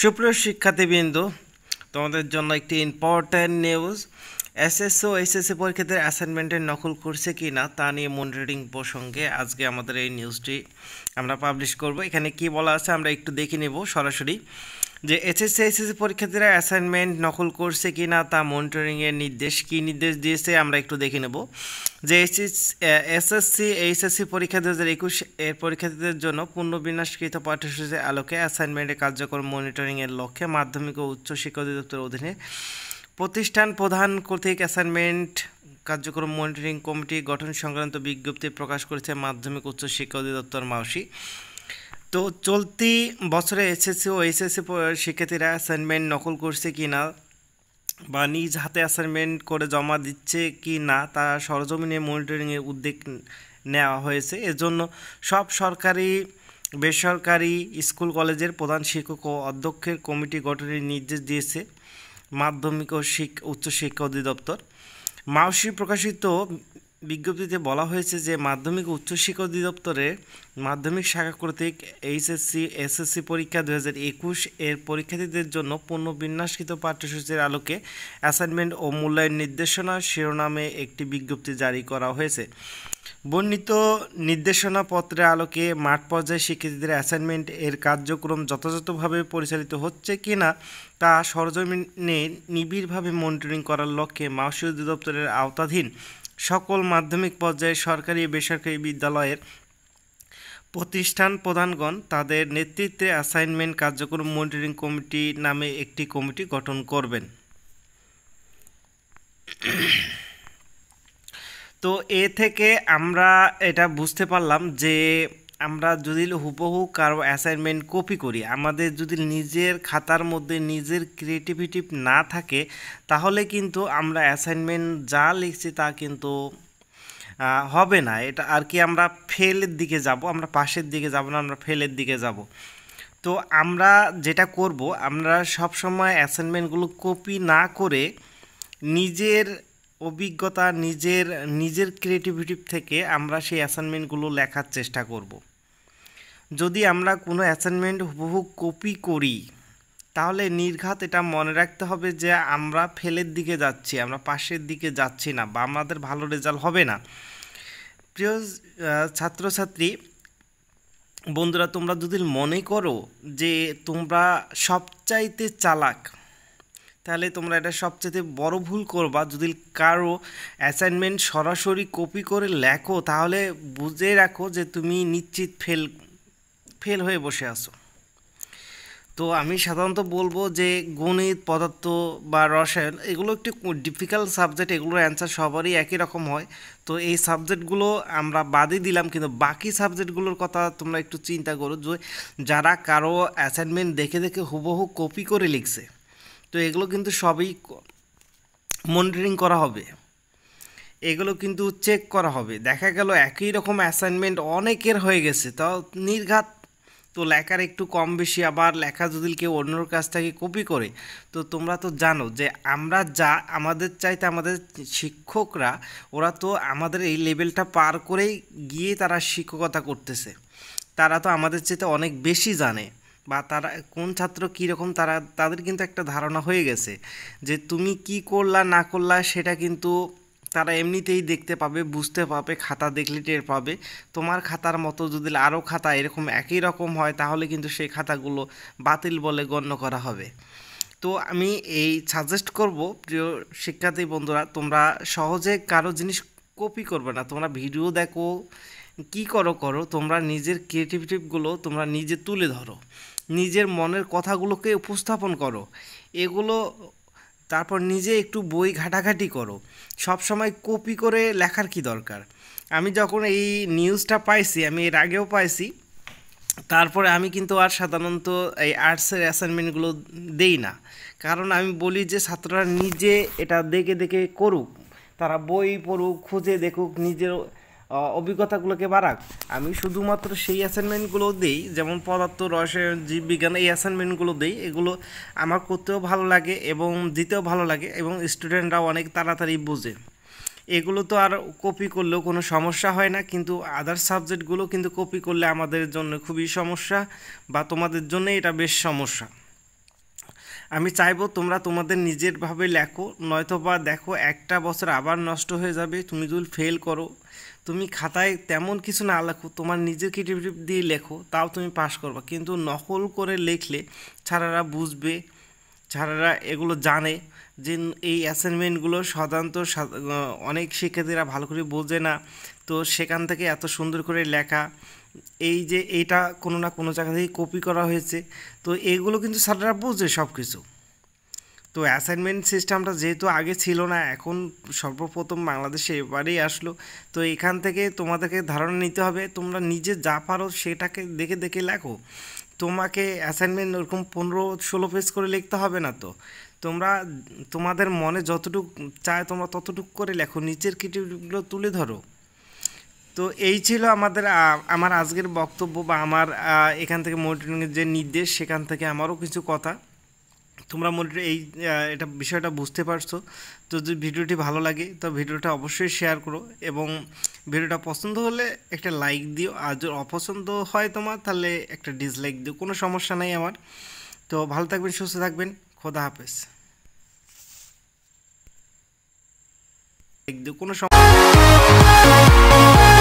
সুপ্রিয় শিক্ষার্থীবৃন্দ তোমাদের জন্য একটি ইম্পর্ট্যান্ট নিউজ এস এসএসসি পরীক্ষাদের অ্যাসাইনমেন্টের নকল করছে কি না তা নিয়ে মনিটরিং প্রসঙ্গে আজকে আমাদের এই নিউজটি আমরা পাবলিশ করব এখানে কি বলা আছে আমরা একটু দেখে নেব সরাসরি যে এসএসসি এসএসসি পরীক্ষার্থীরা অ্যাসাইনমেন্ট নকল করছে কি না তা মনিটরিংয়ের নির্দেশ কি নির্দেশ দিয়েছে আমরা একটু দেখে নেব যে এসএসসি এইচএসসি পরীক্ষা দু হাজার একুশ এর পরীক্ষার্থীদের জন্য পুনর্বিন্যাসকৃত পাঠ্যসূচি আলোকে অ্যাসাইনমেন্টের কার্যক্রম মনিটরিংয়ের লক্ষ্যে মাধ্যমিক ও উচ্চ শিক্ষা অধিদপ্তরের অধীনে প্রতিষ্ঠান প্রধান কর্তৃক অ্যাসাইনমেন্ট কার্যক্রম মনিটরিং কমিটি গঠন সংক্রান্ত বিজ্ঞপ্তি প্রকাশ করেছে মাধ্যমিক উচ্চ শিক্ষা অধিদপ্তর মাউসি তো চলতি বছরে এসএসসি ও এসএসসি শিক্ষার্থীরা অ্যাসাইনমেন্ট নকল করছে কি না বা নিজ হাতে অ্যাসাইনমেন্ট করে জমা দিচ্ছে কি না তা সরজমিনে মনিটরিংয়ের উদ্যোগ নেওয়া হয়েছে এজন্য সব সরকারি বেসরকারি স্কুল কলেজের প্রধান শিক্ষক ও অধ্যক্ষের কমিটি গঠনের নির্দেশ দিয়েছে মাধ্যমিক ও শিক্ষা উচ্চশিক্ষা অধিদপ্তর মাউসি প্রকাশিত বিজ্ঞপ্তিতে বলা হয়েছে যে মাধ্যমিক উচ্চশিক্ষা অধিদপ্তরে মাধ্যমিক শাখা কর্তৃক এইচএসসি এসএসসি পরীক্ষা দু এর পরীক্ষার্থীদের জন্য পূর্ণ বিন্যাসকৃত পাঠ্যসূচির আলোকে অ্যাসাইনমেন্ট ও মূল্যায়ন নির্দেশনা শিরোনামে একটি বিজ্ঞপ্তি জারি করা হয়েছে বর্ণিত নির্দেশনা পত্রের আলোকে মাঠ পর্যায়ে শিক্ষার্থীদের অ্যাসাইনমেন্ট এর কার্যক্রম যথাযথভাবে পরিচালিত হচ্ছে কিনা তা সরজমিনে নিবিড়ভাবে মনিটরিং করার লক্ষ্যে মাউসি অধিদপ্তরের আওতাধীন সকল মাধ্যমিক পর্যায়ে সরকারি বেসরকারি বিদ্যালয়ের প্রতিষ্ঠান প্রধানগণ তাদের নেতৃত্বে অ্যাসাইনমেন্ট কার্যক্রম মনিটরিং কমিটি নামে একটি কমিটি গঠন করবেন তো এ থেকে আমরা এটা বুঝতে পারলাম যে আমরা যদি হুবহু কারো অ্যাসাইনমেন্ট কপি করি আমাদের যদি নিজের খাতার মধ্যে নিজের ক্রিয়েটিভিটি না থাকে তাহলে কিন্তু আমরা অ্যাসাইনমেন্ট যা লিখছি তা কিন্তু হবে না এটা আর কি আমরা ফেলের দিকে যাব আমরা পাশের দিকে যাব না আমরা ফেলের দিকে যাব তো আমরা যেটা করব আমরা সব সময় অ্যাসাইনমেন্টগুলো কপি না করে নিজের অভিজ্ঞতা নিজের নিজের ক্রিয়েটিভিটি থেকে আমরা সেই অ্যাসাইনমেন্টগুলো লেখার চেষ্টা করব যদি আমরা কোনো অ্যাসাইনমেন্ট হুবহু কপি করি তাহলে নির্ঘাত এটা মনে রাখতে হবে যে আমরা ফেলের দিকে যাচ্ছি আমরা পাশের দিকে যাচ্ছি না বা আমাদের ভালো রেজাল্ট হবে না প্রিয় ছাত্রছাত্রী বন্ধুরা তোমরা যদি মনে করো যে তোমরা সবচাইতে চালাক তাহলে তোমরা এটা সবচেয়ে বড় ভুল করবা যদি কারো অ্যাসাইনমেন্ট সরাসরি কপি করে লেখো তাহলে বুঝে রাখো যে তুমি নিশ্চিত ফেল ফেল হয়ে বসে আছো তো আমি সাধারণত বলবো যে গণিত পদার্থ বা রসায়ন এগুলো একটু ডিফিকাল্ট সাবজেক্ট এগুলোর অ্যান্সার সবারই একই রকম হয় তো এই সাবজেক্টগুলো আমরা বাদই দিলাম কিন্তু বাকি সাবজেক্টগুলোর কথা তোমরা একটু চিন্তা করো যে যারা কারো অ্যাসাইনমেন্ট দেখে দেখে হুবহু কপি করে লিখছে তো এগুলো কিন্তু সবই মনিটরিং করা হবে এগুলো কিন্তু চেক করা হবে দেখা গেল একই রকম অ্যাসাইনমেন্ট অনেকের হয়ে গেছে তাও নির্ঘাত তো লেখার একটু কম বেশি আবার লেখা যদি কেউ অন্যর কাছ থেকে কপি করে তো তোমরা তো জানো যে আমরা যা আমাদের চাইতে আমাদের শিক্ষকরা ওরা তো আমাদের এই লেভেলটা পার করে গিয়ে তারা শিক্ষকতা করতেছে তারা তো আমাদের চাইতে অনেক বেশি জানে বা তারা কোন ছাত্র কীরকম তারা তাদের কিন্তু একটা ধারণা হয়ে গেছে যে তুমি কি করলা না করলা সেটা কিন্তু তারা এমনিতেই দেখতে পাবে বুঝতে পাবে খাতা দেখলে টের পাবে তোমার খাতার মতো যদি আরও খাতা এরকম একই রকম হয় তাহলে কিন্তু সেই খাতাগুলো বাতিল বলে গণ্য করা হবে তো আমি এই সাজেস্ট করব প্রিয় শিক্ষার্থী বন্ধুরা তোমরা সহজে কারো জিনিস কপি করবে না তোমরা ভিডিও দেখো কি করো করো তোমরা নিজের ক্রিয়েটিভিটিভগুলো তোমরা নিজে তুলে ধরো নিজের মনের কথাগুলোকে উপস্থাপন করো এগুলো তারপর নিজে একটু বই ঘাটাঘাটি করো সব সময় কপি করে লেখার কি দরকার আমি যখন এই নিউজটা পাইছি আমি এর আগেও পাইছি তারপরে আমি কিন্তু আর সাধারণত এই আর্টসের অ্যাসাইনমেন্টগুলো দেই না কারণ আমি বলি যে ছাত্ররা নিজে এটা দেখে দেখে করুক তারা বই পড়ুক খুঁজে দেখুক নিজের অভিজ্ঞতাগুলোকে বাড়াক আমি শুধুমাত্র সেই অ্যাসাইনমেন্টগুলো দিই যেমন পদার্থ রসায়ন জীববিজ্ঞান এই অ্যাসাইনমেন্টগুলো দিই এগুলো আমার করতেও ভালো লাগে এবং দিতেও ভালো লাগে এবং স্টুডেন্টরাও অনেক তাড়াতাড়ি বোঝে এগুলো তো আর কপি করলেও কোনো সমস্যা হয় না কিন্তু আদার সাবজেক্টগুলো কিন্তু কপি করলে আমাদের জন্য খুবই সমস্যা বা তোমাদের জন্য এটা বেশ সমস্যা আমি চাইবো তোমরা তোমাদের নিজেরভাবে লেখো নয়তো বা দেখো একটা বছর আবার নষ্ট হয়ে যাবে তুমি যদি ফেল করো তুমি খাতায় তেমন কিছু না লেখো তোমার নিজের ক্রিয়েটিভিটি দিয়ে লেখো তাও তুমি পাশ করবে কিন্তু নকল করে লেখলে ছাড়ারা বুঝবে ছাড়ারা এগুলো জানে যে এই অ্যাসাইনমেন্টগুলো সাধারণত অনেক শিক্ষার্থীরা ভালো করে বোঝে না তো সেখান থেকে এত সুন্দর করে লেখা এই যে এইটা কোনো না কোনো জায়গা থেকে কপি করা হয়েছে তো এগুলো কিন্তু স্যাররা বুঝে সব কিছু তো অ্যাসাইনমেন্ট সিস্টেমটা যেহেতু আগে ছিল না এখন সর্বপ্রথম বাংলাদেশে এবারেই আসলো তো এখান থেকে তোমাদেরকে ধারণা নিতে হবে তোমরা নিজে যা পারো সেটাকে দেখে দেখে লেখো তোমাকে অ্যাসাইনমেন্ট ওরকম পনেরো ষোলো পেজ করে লিখতে হবে না তো তোমরা তোমাদের মনে যতটুকু চায় তোমরা ততটুকু করে লেখো নিচের কিটিগুলো তুলে ধরো তো এই ছিল আমাদের আমার আজকের বক্তব্য বা আমার এখান থেকে মনিটরিংয়ের যে নির্দেশ সেখান থেকে আমারও কিছু কথা তোমরা মনিটর এই এটা বিষয়টা বুঝতে পারছো তো যদি ভিডিওটি ভালো লাগে তো ভিডিওটা অবশ্যই শেয়ার করো এবং ভিডিওটা পছন্দ হলে একটা লাইক দিও আর যদি অপছন্দ হয় তোমার তাহলে একটা ডিসলাইক দিও কোনো সমস্যা নাই আমার তো ভালো থাকবেন সুস্থ থাকবেন খোদা হাফেজ কোনো সমস্যা